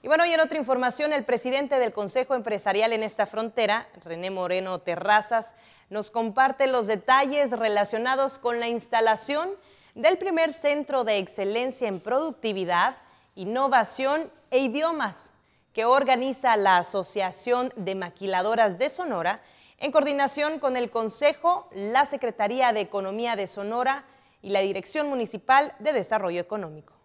Y bueno, y en otra información, el presidente del Consejo Empresarial en esta frontera, René Moreno Terrazas, nos comparte los detalles relacionados con la instalación del primer centro de excelencia en productividad, innovación e idiomas que organiza la Asociación de Maquiladoras de Sonora en coordinación con el Consejo, la Secretaría de Economía de Sonora y la Dirección Municipal de Desarrollo Económico.